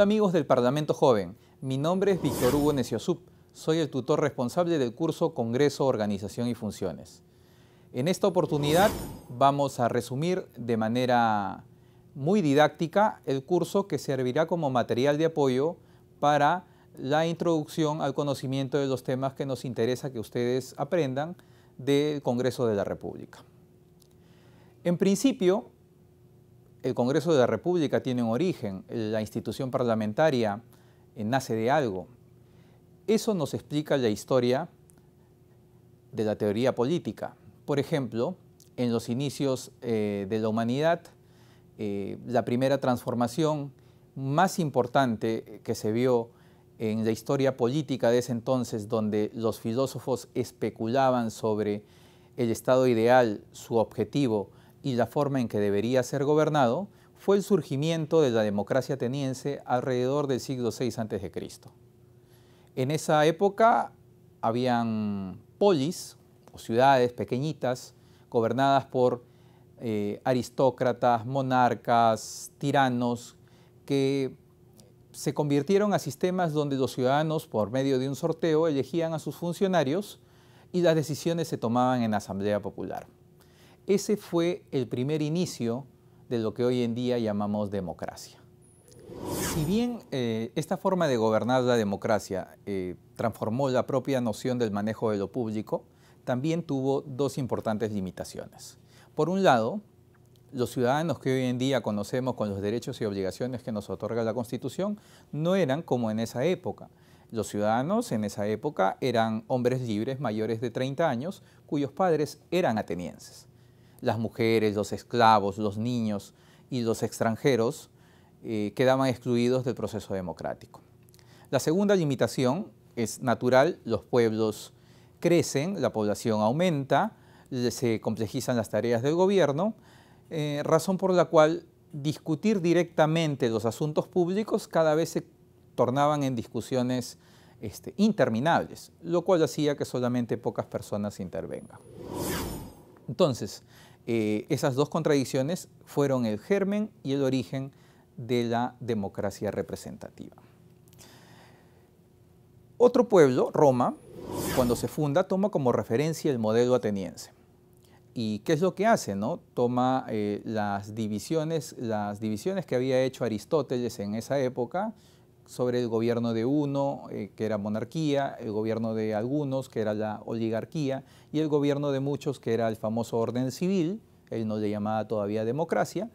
amigos del Parlamento Joven, mi nombre es Víctor Hugo Neciosub, soy el tutor responsable del curso Congreso, Organización y Funciones. En esta oportunidad vamos a resumir de manera muy didáctica el curso que servirá como material de apoyo para la introducción al conocimiento de los temas que nos interesa que ustedes aprendan del Congreso de la República. En principio, el Congreso de la República tiene un origen, la institución parlamentaria eh, nace de algo. Eso nos explica la historia de la teoría política. Por ejemplo, en los inicios eh, de la humanidad, eh, la primera transformación más importante que se vio en la historia política de ese entonces, donde los filósofos especulaban sobre el estado ideal, su objetivo, y la forma en que debería ser gobernado fue el surgimiento de la democracia ateniense alrededor del siglo VI a.C. En esa época habían polis o ciudades pequeñitas gobernadas por eh, aristócratas, monarcas, tiranos, que se convirtieron a sistemas donde los ciudadanos, por medio de un sorteo, elegían a sus funcionarios y las decisiones se tomaban en asamblea popular. Ese fue el primer inicio de lo que hoy en día llamamos democracia. Si bien eh, esta forma de gobernar la democracia eh, transformó la propia noción del manejo de lo público, también tuvo dos importantes limitaciones. Por un lado, los ciudadanos que hoy en día conocemos con los derechos y obligaciones que nos otorga la Constitución no eran como en esa época. Los ciudadanos en esa época eran hombres libres mayores de 30 años cuyos padres eran atenienses las mujeres, los esclavos, los niños y los extranjeros eh, quedaban excluidos del proceso democrático. La segunda limitación es natural, los pueblos crecen, la población aumenta, se complejizan las tareas del gobierno, eh, razón por la cual discutir directamente los asuntos públicos cada vez se tornaban en discusiones este, interminables, lo cual hacía que solamente pocas personas intervengan. Entonces, eh, esas dos contradicciones fueron el germen y el origen de la democracia representativa. Otro pueblo, Roma, cuando se funda, toma como referencia el modelo ateniense. ¿Y qué es lo que hace? No? Toma eh, las, divisiones, las divisiones que había hecho Aristóteles en esa época, sobre el gobierno de uno, eh, que era monarquía, el gobierno de algunos, que era la oligarquía, y el gobierno de muchos, que era el famoso orden civil, él no le llamaba todavía democracia,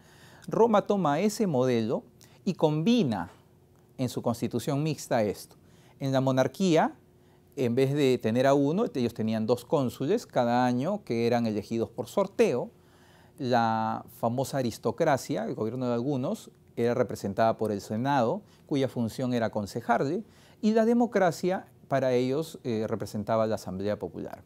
Roma toma ese modelo y combina en su constitución mixta esto. En la monarquía, en vez de tener a uno, ellos tenían dos cónsules cada año que eran elegidos por sorteo. La famosa aristocracia, el gobierno de algunos, era representada por el Senado, cuya función era aconsejarle, y la democracia para ellos eh, representaba la Asamblea Popular.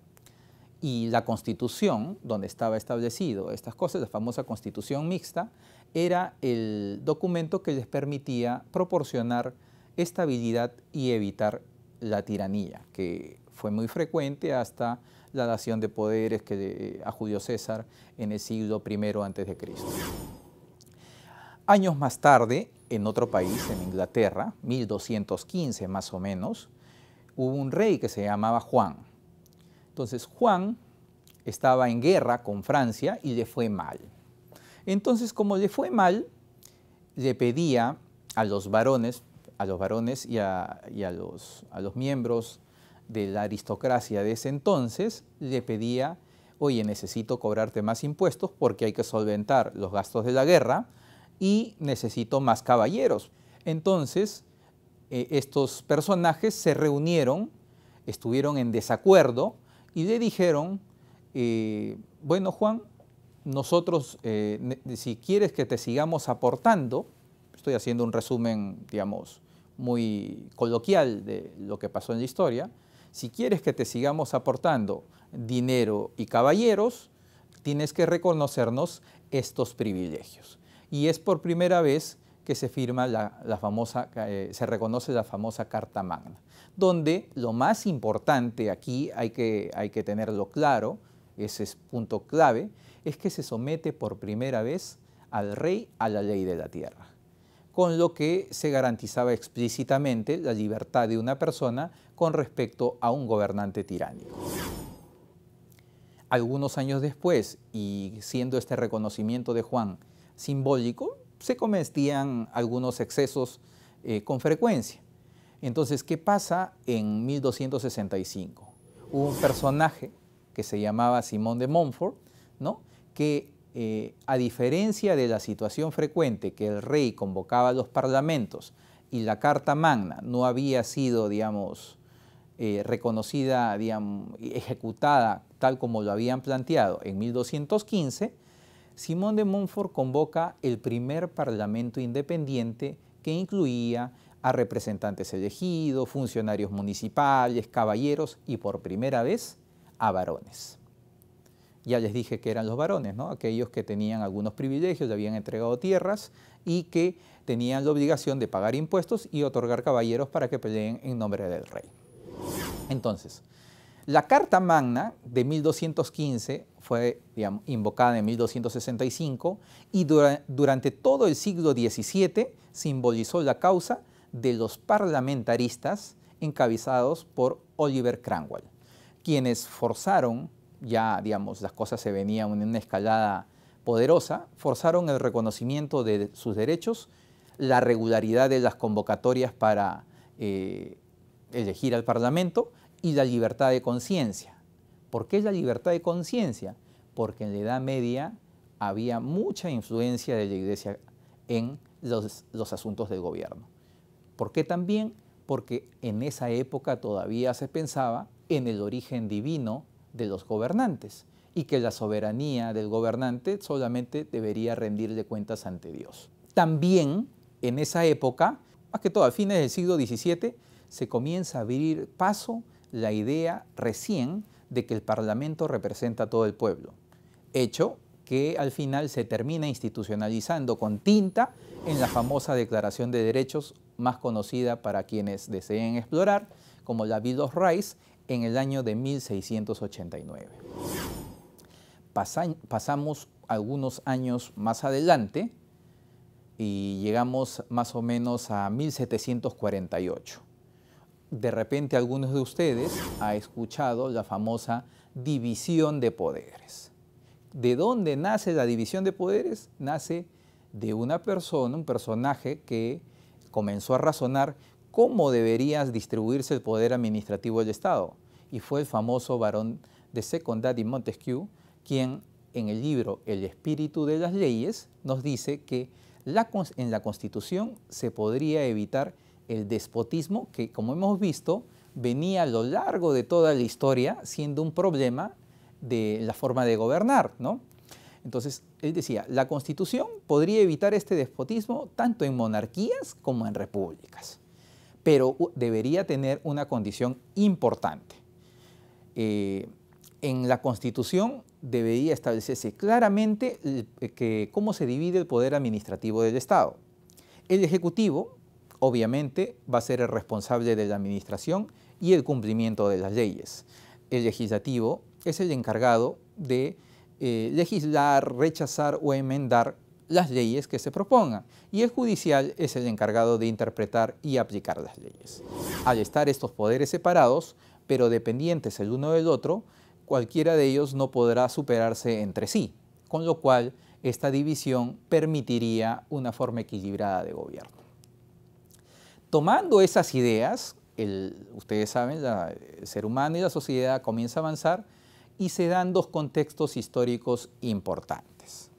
Y la constitución, donde estaba establecido estas cosas, la famosa constitución mixta, era el documento que les permitía proporcionar estabilidad y evitar la tiranía, que fue muy frecuente hasta la dación de poderes que, eh, a Julio César en el siglo I Cristo. Años más tarde, en otro país, en Inglaterra, 1215 más o menos, hubo un rey que se llamaba Juan. Entonces Juan estaba en guerra con Francia y le fue mal. Entonces, como le fue mal, le pedía a los varones, a los varones y, a, los, a, los, miembros de la aristocracia de ese entonces, le pedía, oye, necesito cobrarte más impuestos porque hay que solventar los gastos de la guerra y necesito más caballeros. Entonces, eh, estos personajes se reunieron, estuvieron en desacuerdo y le dijeron, eh, bueno Juan, nosotros, eh, si quieres que te sigamos aportando, estoy haciendo un resumen, digamos, muy coloquial de lo que pasó en la historia, si quieres que te sigamos aportando dinero y caballeros, tienes que reconocernos estos privilegios y es por primera vez que se firma la, famosa, eh, se reconoce la famosa Carta Magna, donde lo más importante aquí, hay que, hay que tenerlo claro, ese es punto clave, es que se somete por primera vez al rey a la ley de la tierra, con lo que se garantizaba explícitamente la libertad de una persona con respecto a un gobernante tiránico. Algunos años después, y siendo este reconocimiento de Juan simbólico, se cometían algunos excesos eh, con frecuencia. Entonces, ¿qué pasa en 1265? un personaje que se llamaba Simón de Montfort, ¿no? que eh, a diferencia de la situación frecuente que el rey convocaba a los parlamentos y la Carta Magna no había sido, digamos, eh, reconocida, ejecutada tal como lo habían planteado en 1215, Simón de Montfort convoca el primer parlamento independiente que incluía a representantes elegidos, funcionarios municipales, caballeros y por primera vez a varones. Ya les dije que eran los varones, ¿no? aquellos que tenían algunos privilegios, le habían entregado tierras y que tenían la obligación de pagar impuestos y otorgar caballeros para que peleen en nombre del rey. Entonces, la Carta Magna de 1215 fue invocada en 1265 y durante todo el siglo XVII simbolizó la causa de los parlamentaristas encabezados por Oliver Cranwell, quienes forzaron, ya digamos, las cosas se venían en una escalada poderosa, forzaron el reconocimiento de sus derechos, la regularidad de las convocatorias para eh, elegir al Parlamento y la libertad de conciencia ¿Por qué es la libertad de conciencia? Porque en la Edad Media había mucha influencia de la Iglesia en los, los asuntos del gobierno. ¿Por qué también? Porque en esa época todavía se pensaba en el origen divino de los gobernantes y que la soberanía del gobernante solamente debería rendirle cuentas ante Dios. También en esa época, más que todo a fines del siglo XVII, se comienza a abrir paso la idea recién de que el Parlamento representa a todo el pueblo, hecho que al final se termina institucionalizando con tinta en la famosa Declaración de Derechos, más conocida para quienes deseen explorar, como la Bill of Rights, en el año de 1689. pasamos algunos años más adelante y llegamos más o menos a 1748 de repente algunos de ustedes ha escuchado la famosa división de poderes. ¿De dónde nace la división de poderes? Nace de una persona, un personaje que comenzó a razonar cómo debería distribuirse el poder administrativo del Estado. Y fue el famoso varón de Secundad y Montesquieu quien en el libro El espíritu de las leyes nos dice que en la Constitución se podría evitar el despotismo que, como hemos visto, venía a lo largo de toda la historia siendo un problema de la forma de gobernar, ¿no? Entonces, él decía, la constitución podría evitar este despotismo tanto en monarquías como en repúblicas, pero debería tener una condición importante. Eh, en la constitución debería establecerse claramente eh, que, cómo se divide el poder administrativo del Estado. El Ejecutivo obviamente va a ser el responsable de la administración y el cumplimiento de las leyes. El legislativo es el encargado de eh, legislar, rechazar o enmendar las leyes que se propongan y el judicial es el encargado de interpretar y aplicar las leyes. Al estar estos poderes separados, pero dependientes el uno del otro, cualquiera de ellos no podrá superarse entre sí, con lo cual esta división permitiría una forma equilibrada de gobierno. Tomando esas ideas, ustedes saben, el ser humano y la sociedad comienza a avanzar y se dan dos contextos históricos importantes.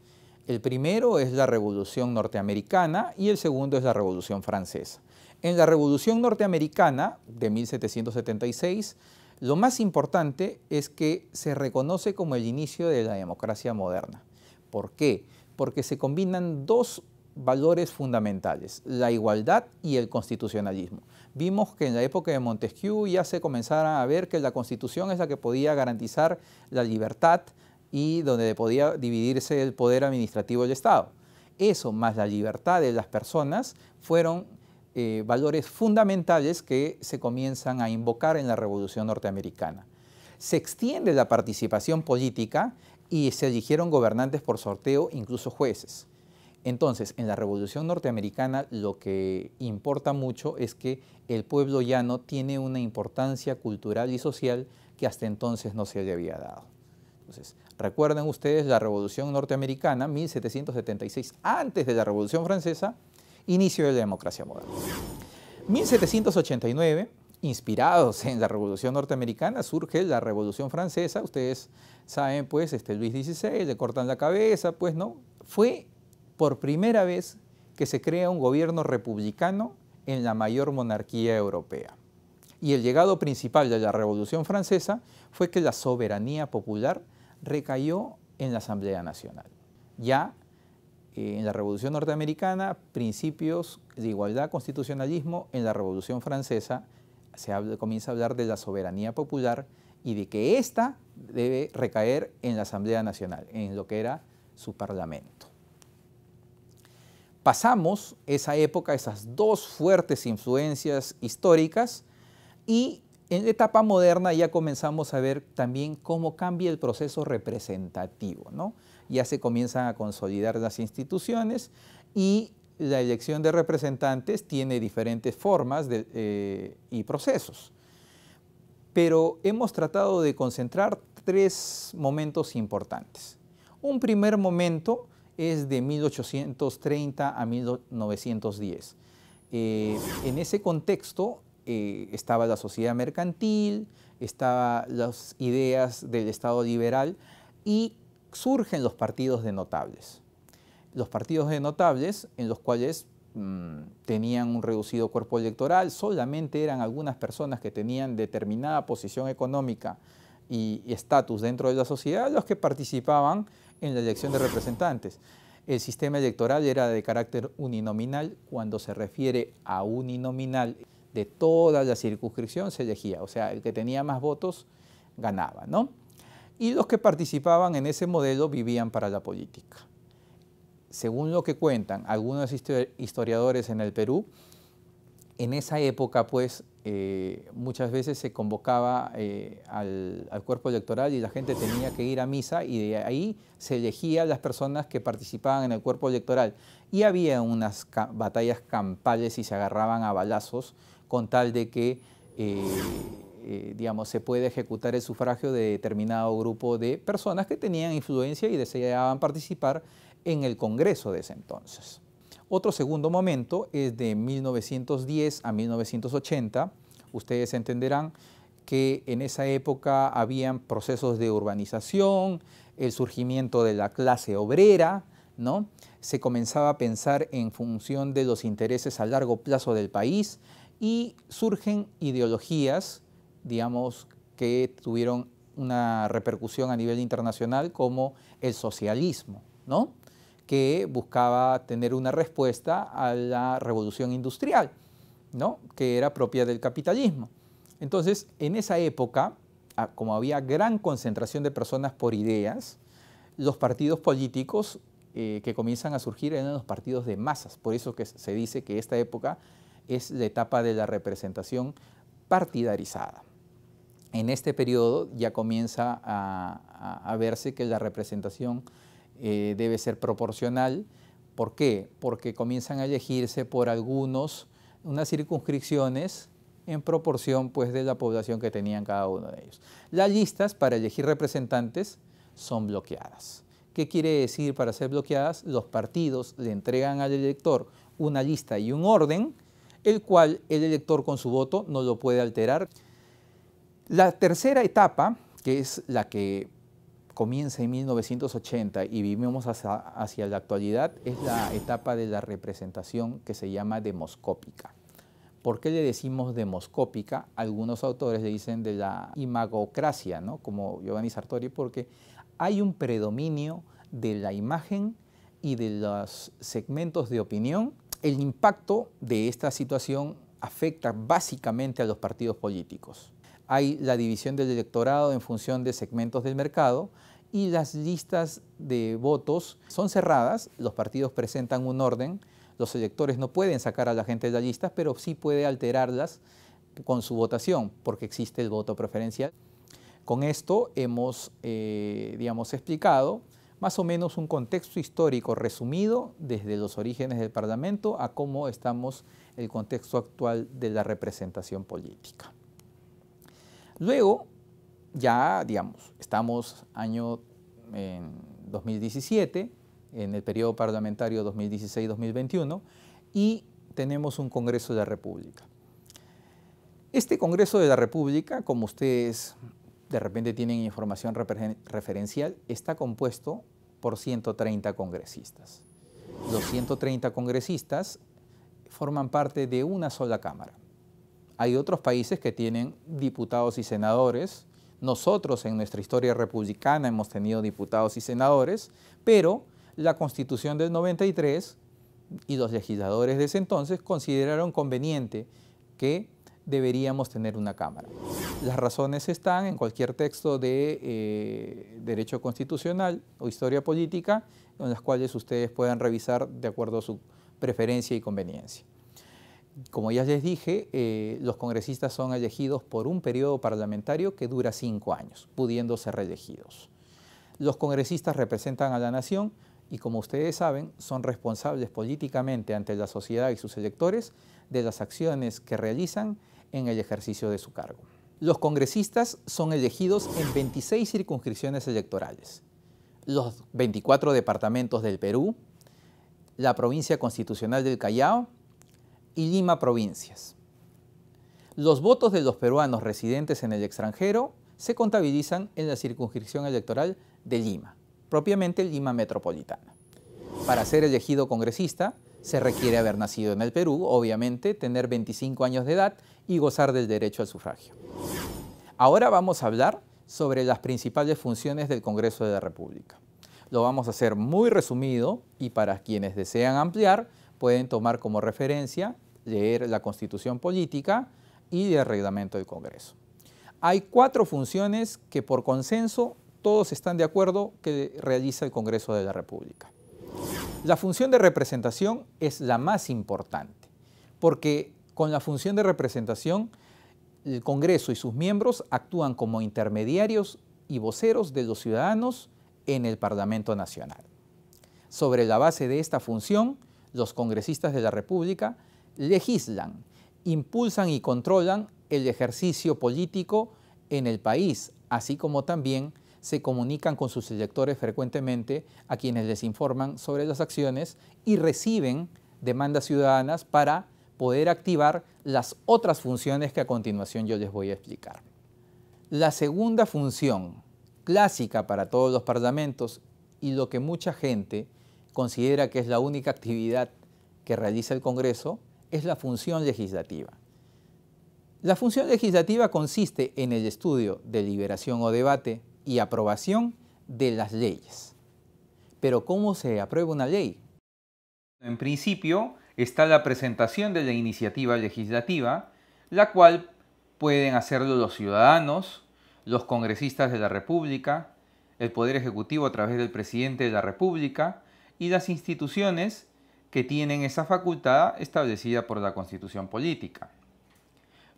El primero es la Revolución Norteamericana y el segundo es la Revolución Francesa. En la Revolución Norteamericana de 1776, lo más importante es que se reconoce como el inicio de la democracia moderna. ¿Por qué? Porque se combinan dos valores fundamentales, la igualdad y el constitucionalismo. Vimos que en la época de Montesquieu ya se comenzara a ver que la constitución es la que podía garantizar la libertad y donde podía dividirse el poder administrativo del Estado. Eso más la libertad de las personas fueron eh, valores fundamentales que se comienzan a invocar en la Revolución norteamericana. Se extiende la participación política y se eligieron gobernantes por sorteo, incluso jueces. Entonces, en la Revolución Norteamericana lo que importa mucho es que el pueblo llano tiene una importancia cultural y social que hasta entonces no se le había dado. Entonces, recuerden ustedes la Revolución Norteamericana, 1776, antes de la Revolución Francesa, inicio de la democracia moderna. 1789, inspirados en la Revolución Norteamericana, surge la Revolución Francesa. Ustedes saben, pues, este Luis XVI, le cortan la cabeza, pues, ¿no? Fue por primera vez que se crea un gobierno republicano en la mayor monarquía europea. Y el llegado principal de la Revolución Francesa fue que la soberanía popular recayó en la Asamblea Nacional. Ya eh, en la Revolución Norteamericana, principios de igualdad, constitucionalismo, en la Revolución Francesa se comienza a hablar de la soberanía popular y de que ésta debe recaer en la Asamblea Nacional, en lo que era su parlamento pasamos esa época, esas dos fuertes influencias históricas y en la etapa moderna ya comenzamos a ver también cómo cambia el proceso representativo, ¿no? Ya se comienzan a consolidar las instituciones y la elección de representantes tiene diferentes formas eh, y procesos. Pero hemos tratado de concentrar tres momentos importantes. Un primer momento es de 1830 a 1910. Eh, en ese contexto eh, estaba la sociedad mercantil, estaban las ideas del Estado liberal y surgen los partidos de notables. Los partidos de notables en los cuales mm, tenían un reducido cuerpo electoral, solamente eran algunas personas que tenían determinada posición económica y estatus dentro de la sociedad los que participaban en la elección de representantes. El sistema electoral era de carácter uninominal. Cuando se refiere a uninominal, de toda la circunscripción se elegía. O sea, el que tenía más votos ganaba, ¿no? Y los que participaban en ese modelo vivían para la política. Según lo que cuentan algunos historiadores en el Perú, en esa época, pues, eh, muchas veces se convocaba eh, al, cuerpo electoral y la gente tenía que ir a misa y de ahí se elegía las personas que participaban en el cuerpo electoral. Y había unas batallas campales y se agarraban a balazos con tal de que, eh, digamos, se puede ejecutar el sufragio de determinado grupo de personas que tenían influencia y deseaban participar en el Congreso de ese entonces. Otro segundo momento es de 1910 a 1980. Ustedes entenderán que en esa época habían procesos de urbanización, el surgimiento de la clase obrera, ¿no? Se comenzaba a pensar en función de los intereses a largo plazo del país y surgen ideologías, digamos, que tuvieron una repercusión a nivel internacional como el socialismo, ¿no? que buscaba tener una respuesta a la revolución industrial, ¿no? que era propia del capitalismo. Entonces, en esa época, ah, como había gran concentración de personas por ideas, los partidos políticos eh, que comienzan a surgir eran los partidos de masas. Por eso que se dice que esta época es la etapa de la representación partidarizada. En este periodo ya comienza a, a verse que la representación eh, debe ser proporcional. ¿Por qué? Porque comienzan a elegirse por algunos unas circunscripciones en proporción pues, de la población que tenían cada uno de ellos. Las listas para elegir representantes son bloqueadas. ¿Qué quiere decir para ser bloqueadas? Los partidos le entregan al elector una lista y un orden, el cual el elector con su voto no lo puede alterar. La tercera etapa, que es la que comienza en 1980 y vivimos hacia, la actualidad es la etapa de la representación que se llama demoscópica. ¿Por qué le decimos demoscópica? Algunos autores le dicen de la imagocracia, como Giovanni Sartori, porque hay un predominio de la imagen y de los segmentos de opinión. El impacto de esta situación afecta básicamente a los partidos políticos hay la división del electorado en función de segmentos del mercado y las listas de votos son cerradas, los partidos presentan un orden, los electores no pueden sacar a la gente de las listas, pero sí puede alterarlas con su votación, porque existe el voto preferencial. Con esto hemos, eh, digamos, explicado más o menos un contexto histórico resumido desde los orígenes del Parlamento a cómo estamos el contexto actual de la representación política. Luego, ya, digamos, estamos año en 2017, en el periodo parlamentario 2016-2021, y tenemos un Congreso de la República. Este Congreso de la República, como ustedes de repente tienen información referencial, está compuesto por 130 congresistas. Los 130 congresistas forman parte de una sola Cámara. Hay otros países que tienen diputados y senadores. Nosotros en nuestra historia republicana hemos tenido diputados y senadores, pero la Constitución del 93 y los legisladores de ese entonces consideraron conveniente que deberíamos tener una Cámara. Las razones están en cualquier texto de eh, derecho constitucional o historia política, en las cuales ustedes puedan revisar de acuerdo a su preferencia y conveniencia como ya les dije, eh, los congresistas son elegidos por un periodo parlamentario que dura cinco años, pudiendo ser reelegidos. Los congresistas representan a la nación y, como ustedes saben, son responsables políticamente ante la sociedad y sus electores de las acciones que realizan en el ejercicio de su cargo. Los congresistas son elegidos en 26 circunscripciones electorales, los 24 departamentos del Perú, la provincia constitucional del Callao, y Lima provincias. Los votos de los peruanos residentes en el extranjero se contabilizan en la circunscripción electoral de Lima, propiamente Lima Metropolitana. Para ser elegido congresista, se requiere haber nacido en el Perú, obviamente, tener 25 años de edad y gozar del derecho al sufragio. Ahora vamos a hablar sobre las principales funciones del Congreso de la República. Lo vamos a hacer muy resumido y para quienes desean ampliar pueden tomar como referencia leer la constitución política y el reglamento del Congreso. Hay cuatro funciones que por consenso todos están de acuerdo que realiza el Congreso de la República. La función de representación es la más importante, porque con la función de representación el Congreso y sus miembros actúan como intermediarios y voceros de los ciudadanos en el Parlamento Nacional. Sobre la base de esta función, los congresistas de la República legislan, impulsan y controlan el ejercicio político en el país, así como también se comunican con sus electores frecuentemente a quienes les informan sobre las acciones y reciben demandas ciudadanas para poder activar las otras funciones que a continuación yo les voy a explicar. La segunda función clásica para todos los parlamentos y lo que mucha gente considera que es la única actividad que realiza el Congreso es la función legislativa. La función legislativa consiste en el estudio, deliberación o debate y aprobación de las leyes. Pero ¿cómo se aprueba una ley? En principio está la presentación de la iniciativa legislativa, la cual pueden hacerlo los ciudadanos, los congresistas de la República, el Poder Ejecutivo a través del Presidente de la República y las instituciones que tienen esa facultad establecida por la Constitución Política.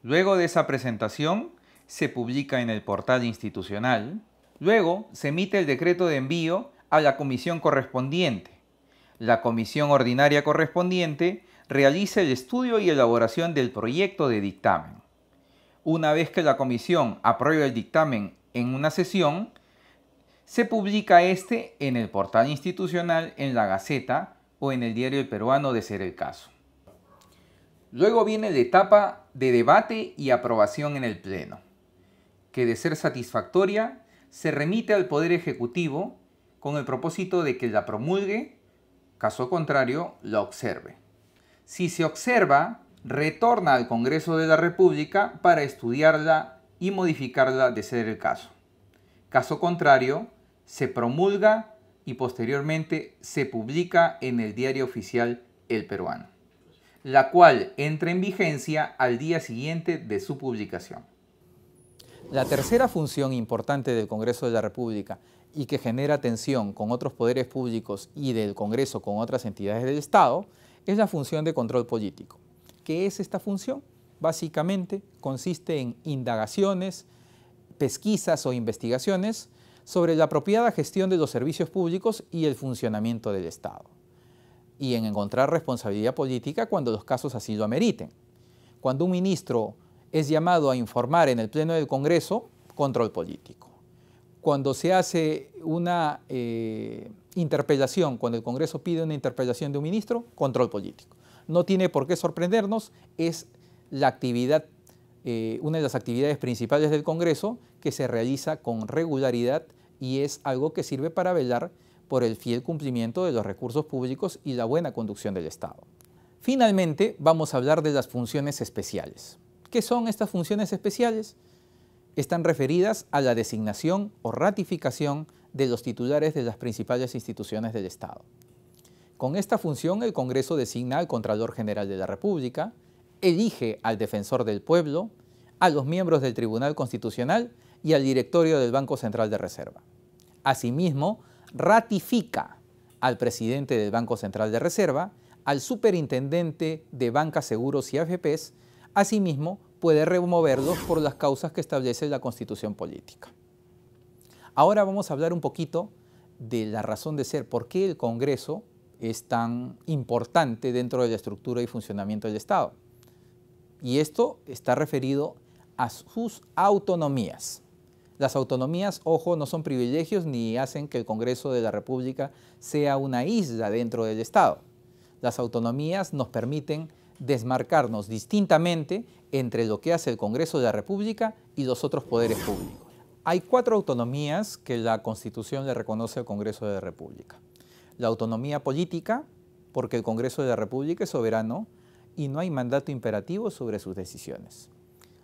Luego de esa presentación, se publica en el portal institucional. Luego, se emite el decreto de envío a la comisión correspondiente. La comisión ordinaria correspondiente realiza el estudio y elaboración del proyecto de dictamen. Una vez que la comisión aprueba el dictamen en una sesión, se publica este en el portal institucional en la Gaceta o en el diario El Peruano de ser el caso. Luego viene la etapa de debate y aprobación en el Pleno, que de ser satisfactoria se remite al Poder Ejecutivo con el propósito de que la promulgue, caso contrario, la observe. Si se observa, retorna al Congreso de la República para estudiarla y modificarla de ser el caso. Caso contrario, se promulga y posteriormente se publica en el diario oficial El Peruano, la cual entra en vigencia al día siguiente de su publicación. La tercera función importante del Congreso de la República y que genera tensión con otros poderes públicos y del Congreso con otras entidades del Estado es la función de control político. ¿Qué es esta función? Básicamente consiste en indagaciones, pesquisas o investigaciones sobre la apropiada gestión de los servicios públicos y el funcionamiento del Estado, y en encontrar responsabilidad política cuando los casos así lo ameriten. Cuando un ministro es llamado a informar en el Pleno del Congreso, control político. Cuando se hace una eh, interpelación, cuando el Congreso pide una interpelación de un ministro, control político. No tiene por qué sorprendernos, es la actividad eh, una de las actividades principales del Congreso que se realiza con regularidad y es algo que sirve para velar por el fiel cumplimiento de los recursos públicos y la buena conducción del Estado. Finalmente, vamos a hablar de las funciones especiales. ¿Qué son estas funciones especiales? Están referidas a la designación o ratificación de los titulares de las principales instituciones del Estado. Con esta función, el Congreso designa al Contralor General de la República, elige al defensor del pueblo, a los miembros del Tribunal Constitucional y al directorio del Banco Central de Reserva. Asimismo, ratifica al presidente del Banco Central de Reserva, al superintendente de bancas, seguros y AFPs, asimismo puede removerlos por las causas que establece la constitución política. Ahora vamos a hablar un poquito de la razón de ser, por qué el Congreso es tan importante dentro de la estructura y funcionamiento del Estado. Y esto está referido a sus autonomías. Las autonomías, ojo, no son privilegios ni hacen que el Congreso de la República sea una isla dentro del Estado. Las autonomías nos permiten desmarcarnos distintamente entre lo que hace el Congreso de la República y los otros poderes públicos. Hay cuatro autonomías que la Constitución le reconoce al Congreso de la República. La autonomía política, porque el Congreso de la República es soberano y no hay mandato imperativo sobre sus decisiones.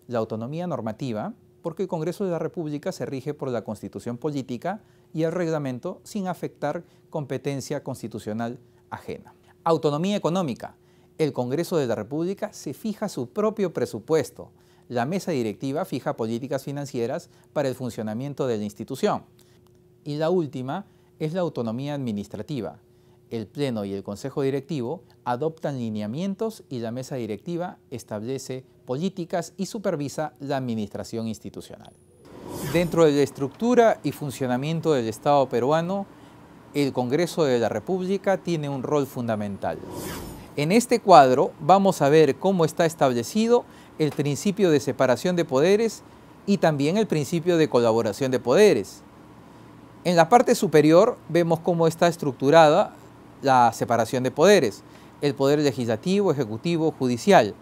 La autonomía normativa, porque el Congreso de la República se rige por la Constitución política y el reglamento sin afectar competencia constitucional ajena. Autonomía económica. El Congreso de la República se fija su propio presupuesto. La mesa directiva fija políticas financieras para el funcionamiento de la institución. Y la última es la autonomía administrativa el Pleno y el Consejo Directivo adoptan lineamientos y la mesa directiva establece políticas y supervisa la administración institucional. Dentro de la estructura y funcionamiento del Estado peruano, el Congreso de la República tiene un rol fundamental. En este cuadro vamos a ver cómo está establecido el principio de separación de poderes y también el principio de colaboración de poderes. En la parte superior vemos cómo está estructurada la separación de poderes, el poder legislativo, ejecutivo, judicial.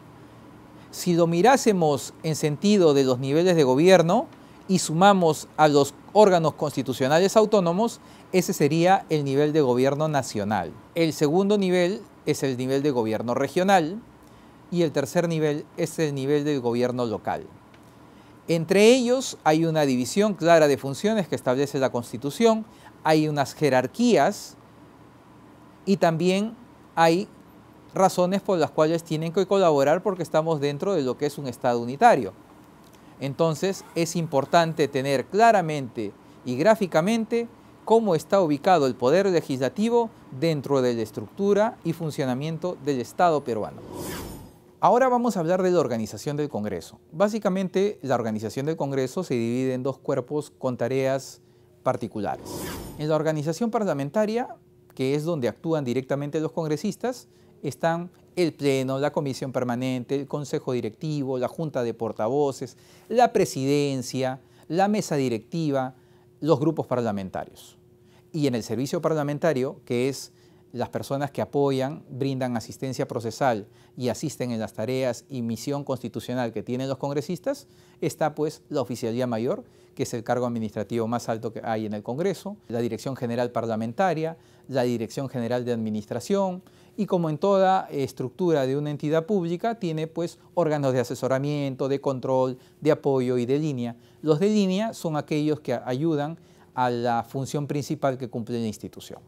Si lo mirásemos en sentido de los niveles de gobierno y sumamos a los órganos constitucionales autónomos, ese sería el nivel de gobierno nacional. El segundo nivel es el nivel de gobierno regional y el tercer nivel es el nivel del gobierno local. Entre ellos hay una división clara de funciones que establece la Constitución, hay unas jerarquías y también hay razones por las cuales tienen que colaborar porque estamos dentro de lo que es un Estado unitario. Entonces es importante tener claramente y gráficamente cómo está ubicado el poder legislativo dentro de la estructura y funcionamiento del Estado peruano. Ahora vamos a hablar de la organización del Congreso. Básicamente, la organización del Congreso se divide en dos cuerpos con tareas particulares. En la organización parlamentaria que es donde actúan directamente los congresistas, están el Pleno, la Comisión Permanente, el Consejo Directivo, la Junta de Portavoces, la Presidencia, la Mesa Directiva, los grupos parlamentarios. Y en el servicio parlamentario, que es las personas que apoyan, brindan asistencia procesal y asisten en las tareas y misión constitucional que tienen los congresistas, está pues la oficialía mayor, que es el cargo administrativo más alto que hay en el Congreso, la Dirección General Parlamentaria, la Dirección General de Administración y como en toda estructura de una entidad pública tiene pues órganos de asesoramiento, de control, de apoyo y de línea. Los de línea son aquellos que ayudan a la función principal que cumple la institución.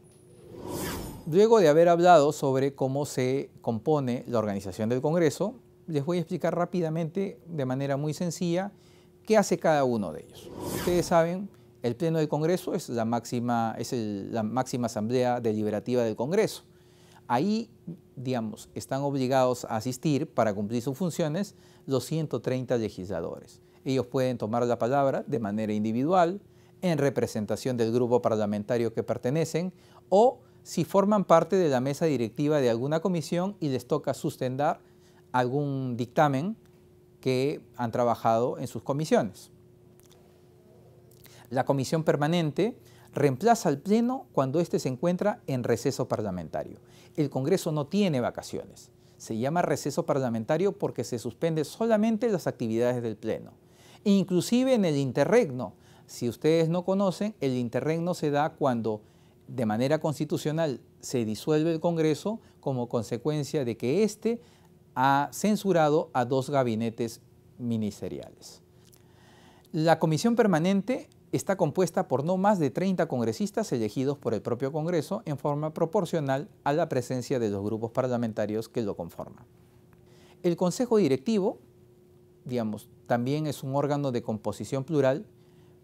Luego de haber hablado sobre cómo se compone la organización del Congreso, les voy a explicar rápidamente, de manera muy sencilla, qué hace cada uno de ellos. Ustedes saben, el Pleno del Congreso es la máxima, asamblea deliberativa del Congreso. Ahí, digamos, están obligados a asistir para cumplir sus funciones los 130 legisladores. Ellos pueden tomar la palabra de manera individual, en representación del grupo parlamentario que pertenecen o si forman parte de la mesa directiva de alguna comisión y les toca sustentar algún dictamen que han trabajado en sus comisiones. La comisión permanente reemplaza al Pleno cuando éste se encuentra en receso parlamentario. El Congreso no tiene vacaciones. Se llama receso parlamentario porque se suspende solamente las actividades del Pleno. Inclusive en el interregno. Si ustedes no conocen, el interregno se da cuando de manera constitucional se disuelve el Congreso como consecuencia de que éste ha censurado a dos gabinetes ministeriales. La comisión permanente está compuesta por no más de 30 congresistas elegidos por el propio Congreso en forma proporcional a la presencia de los grupos parlamentarios que lo conforman. El Consejo Directivo, digamos, también es un órgano de composición plural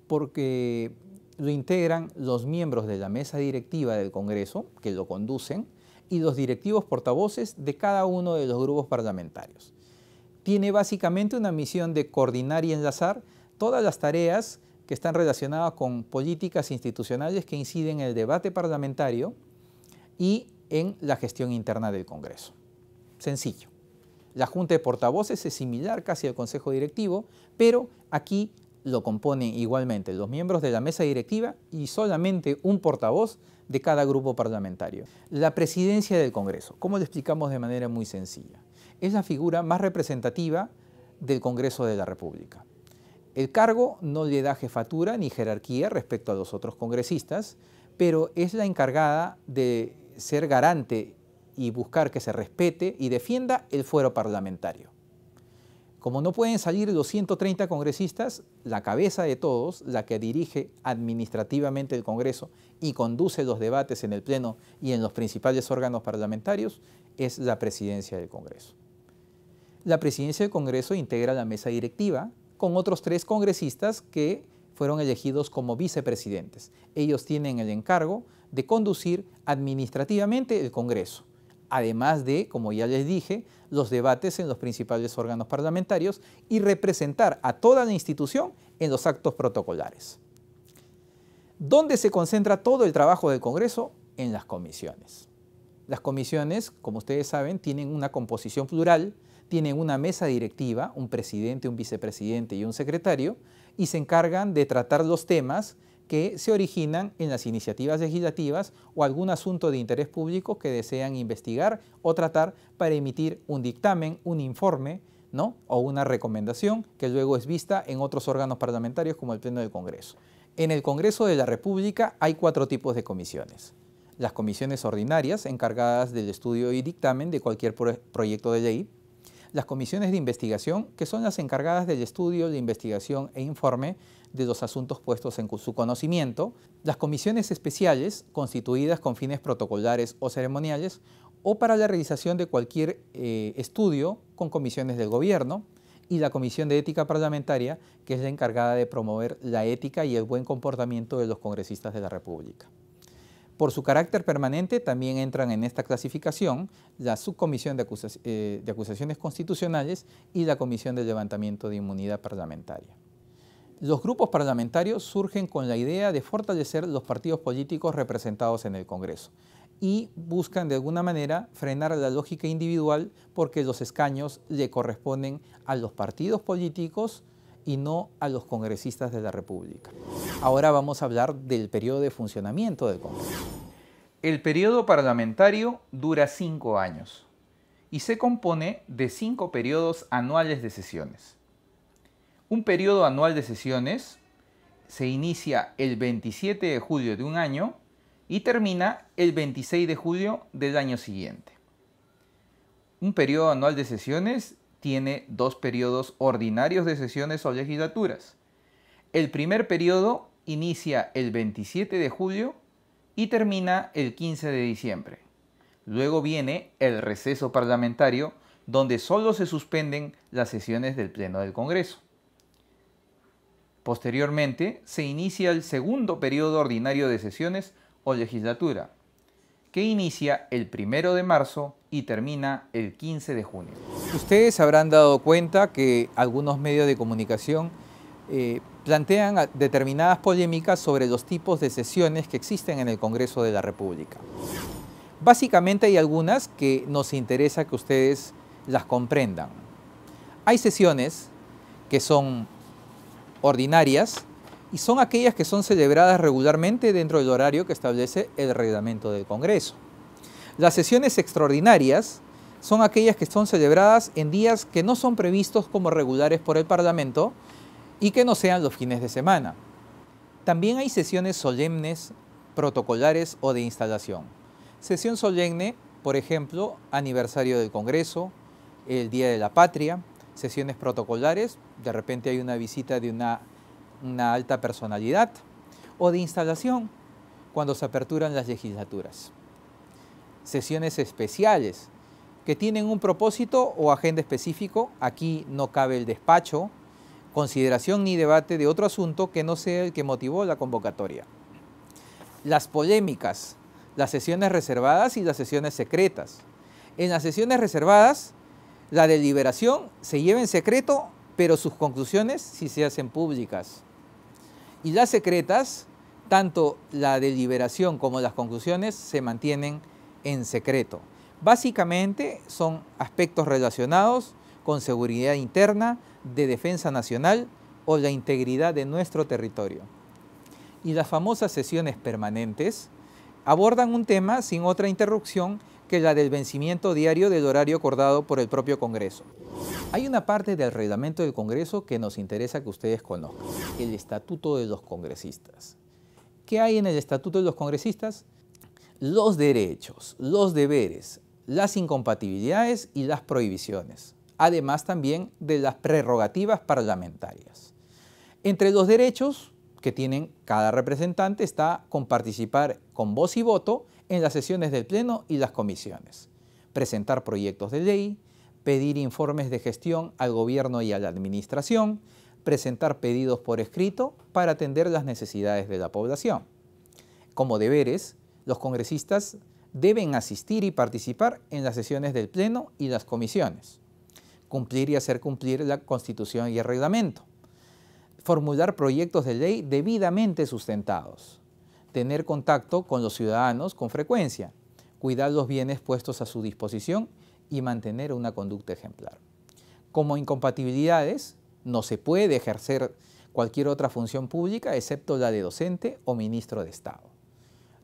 porque lo integran los miembros de la mesa directiva del Congreso, que lo conducen, y los directivos portavoces de cada uno de los grupos parlamentarios. Tiene básicamente una misión de coordinar y enlazar todas las tareas que están relacionadas con políticas institucionales que inciden en el debate parlamentario y en la gestión interna del Congreso. Sencillo. La Junta de Portavoces es similar casi al Consejo Directivo, pero aquí lo componen igualmente los miembros de la mesa directiva y solamente un portavoz de cada grupo parlamentario. La presidencia del Congreso, ¿cómo lo explicamos de manera muy sencilla, es la figura más representativa del Congreso de la República. El cargo no le da jefatura ni jerarquía respecto a los otros congresistas, pero es la encargada de ser garante y buscar que se respete y defienda el fuero parlamentario. Como no pueden salir los 130 congresistas, la cabeza de todos, la que dirige administrativamente el Congreso y conduce los debates en el Pleno y en los principales órganos parlamentarios, es la presidencia del Congreso. La presidencia del Congreso integra la mesa directiva con otros tres congresistas que fueron elegidos como vicepresidentes. Ellos tienen el encargo de conducir administrativamente el Congreso además de, como ya les dije, los debates en los principales órganos parlamentarios y representar a toda la institución en los actos protocolares. ¿Dónde se concentra todo el trabajo del Congreso? En las comisiones. Las comisiones, como ustedes saben, tienen una composición plural, tienen una mesa directiva, un presidente, un vicepresidente y un secretario, y se encargan de tratar los temas que se originan en las iniciativas legislativas o algún asunto de interés público que desean investigar o tratar para emitir un dictamen, un informe, o una recomendación que luego es vista en otros órganos parlamentarios como el Pleno del Congreso. En el Congreso de la República hay cuatro tipos de comisiones. Las comisiones ordinarias encargadas del estudio y dictamen de cualquier proyecto de ley. Las comisiones de investigación, que son las encargadas del estudio, de investigación e informe de los asuntos puestos en su conocimiento, las comisiones especiales constituidas con fines protocolares o ceremoniales o para la realización de cualquier eh, estudio con comisiones del gobierno y la Comisión de Ética Parlamentaria, que es la encargada de promover la ética y el buen comportamiento de los congresistas de la República. Por su carácter permanente también entran en esta clasificación la Subcomisión de, eh, Acusaciones Constitucionales y la Comisión de Levantamiento de Inmunidad Parlamentaria los grupos parlamentarios surgen con la idea de fortalecer los partidos políticos representados en el Congreso y buscan de alguna manera frenar la lógica individual porque los escaños le corresponden a los partidos políticos y no a los congresistas de la República. Ahora vamos a hablar del periodo de funcionamiento del Congreso. El periodo parlamentario dura cinco años y se compone de cinco periodos anuales de sesiones. Un periodo anual de sesiones se inicia el 27 de julio de un año y termina el 26 de julio del año siguiente. Un periodo anual de sesiones tiene dos periodos ordinarios de sesiones o legislaturas. El primer periodo inicia el 27 de julio y termina el 15 de diciembre. Luego viene el receso parlamentario, donde solo se suspenden las sesiones del Pleno del Congreso. Posteriormente, se inicia el segundo periodo ordinario de sesiones o legislatura, que inicia el primero de marzo y termina el 15 de junio. Ustedes habrán dado cuenta que algunos medios de comunicación eh, plantean determinadas polémicas sobre los tipos de sesiones que existen en el Congreso de la República. Básicamente hay algunas que nos interesa que ustedes las comprendan. Hay sesiones que son ordinarias y son aquellas que son celebradas regularmente dentro del horario que establece el reglamento del Congreso. Las sesiones extraordinarias son aquellas que son celebradas en días que no son previstos como regulares por el Parlamento y que no sean los fines de semana. También hay sesiones solemnes, protocolares o de instalación. Sesión solemne, por ejemplo, aniversario del Congreso, el Día de la Patria, sesiones protocolares, de repente hay una visita de una, alta personalidad, o de instalación, cuando se aperturan las legislaturas. Sesiones especiales, que tienen un propósito o agenda específico, aquí no cabe el despacho, consideración ni debate de otro asunto que no sea el que motivó la convocatoria. Las polémicas, las sesiones reservadas y las sesiones secretas. En las sesiones reservadas la deliberación se lleva en secreto, pero sus conclusiones sí se hacen públicas. Y las secretas, tanto la deliberación como las conclusiones se mantienen en secreto. Básicamente son aspectos relacionados con seguridad interna, de defensa nacional o la integridad de nuestro territorio. Y las famosas sesiones permanentes abordan un tema sin otra interrupción que la del vencimiento diario del horario acordado por el propio Congreso. Hay una parte del reglamento del Congreso que nos interesa que ustedes conozcan, el Estatuto de los Congresistas. ¿Qué hay en el Estatuto de los Congresistas? Los derechos, los deberes, las incompatibilidades y las prohibiciones, además también de las prerrogativas parlamentarias. Entre los derechos que tienen cada representante está con participar con voz y voto en las sesiones del Pleno y las comisiones, presentar proyectos de ley, pedir informes de gestión al gobierno y a la administración, presentar pedidos por escrito para atender las necesidades de la población. Como deberes, los congresistas deben asistir y participar en las sesiones del Pleno y las comisiones, cumplir y hacer cumplir la Constitución y el reglamento, formular proyectos de ley debidamente sustentados, tener contacto con los ciudadanos con frecuencia, cuidar los bienes puestos a su disposición y mantener una conducta ejemplar. Como incompatibilidades, no se puede ejercer cualquier otra función pública excepto la de docente o ministro de Estado.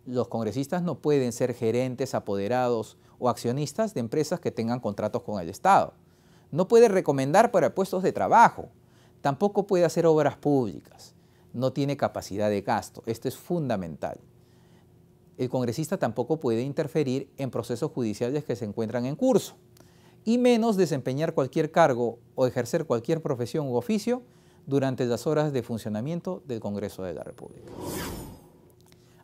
Los congresistas no pueden ser gerentes, apoderados o accionistas de empresas que tengan contratos con el Estado. No puede recomendar para puestos de trabajo. Tampoco puede hacer obras públicas no tiene capacidad de gasto. Esto es fundamental. El congresista tampoco puede interferir en procesos judiciales que se encuentran en curso, y menos desempeñar cualquier cargo o ejercer cualquier profesión u oficio durante las horas de funcionamiento del Congreso de la República.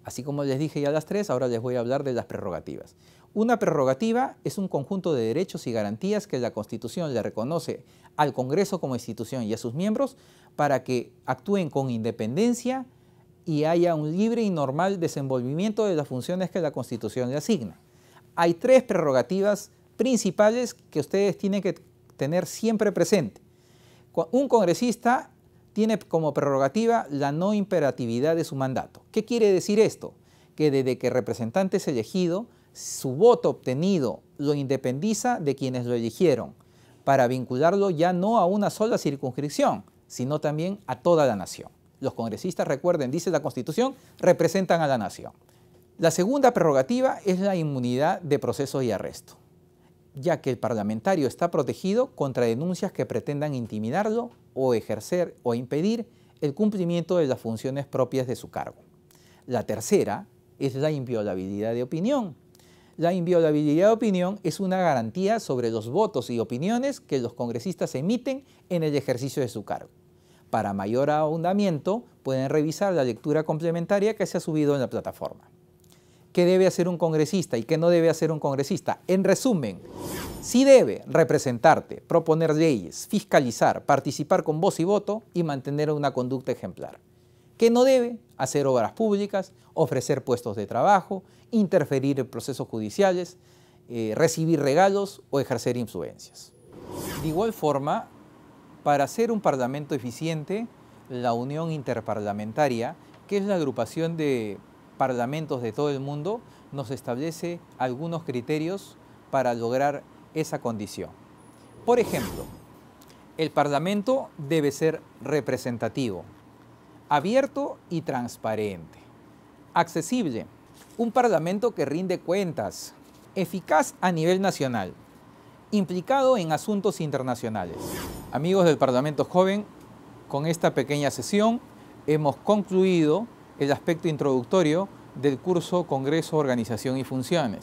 Así como les dije ya las tres, ahora les voy a hablar de las prerrogativas. Una prerrogativa es un conjunto de derechos y garantías que la Constitución le reconoce al Congreso como institución y a sus miembros para que actúen con independencia y haya un libre y normal desenvolvimiento de las funciones que la Constitución le asigna. Hay tres prerrogativas principales que ustedes tienen que tener siempre presente. Un congresista tiene como prerrogativa la no imperatividad de su mandato. ¿Qué quiere decir esto? Que desde que el representante es elegido, su voto obtenido lo independiza de quienes lo eligieron, para vincularlo ya no a una sola circunscripción, sino también a toda la nación. Los congresistas, recuerden, dice la Constitución, representan a la nación. La segunda prerrogativa es la inmunidad de proceso y arresto, ya que el parlamentario está protegido contra denuncias que pretendan intimidarlo, o ejercer o impedir el cumplimiento de las funciones propias de su cargo. La tercera es la inviolabilidad de opinión. La inviolabilidad de opinión es una garantía sobre los votos y opiniones que los congresistas emiten en el ejercicio de su cargo. Para mayor ahondamiento, pueden revisar la lectura complementaria que se ha subido en la plataforma qué debe hacer un congresista y qué no debe hacer un congresista. En resumen, sí debe representarte, proponer leyes, fiscalizar, participar con voz y voto y mantener una conducta ejemplar. Que no debe hacer obras públicas, ofrecer puestos de trabajo, interferir en procesos judiciales, eh, recibir regalos o ejercer influencias. De igual forma, para ser un parlamento eficiente, la Unión Interparlamentaria, que es la agrupación de parlamentos de todo el mundo, nos establece algunos criterios para lograr esa condición. Por ejemplo, el Parlamento debe ser representativo, abierto y transparente, accesible, un Parlamento que rinde cuentas, eficaz a nivel nacional, implicado en asuntos internacionales. Amigos del Parlamento Joven, con esta pequeña sesión hemos concluido el aspecto introductorio del curso Congreso, Organización y Funciones.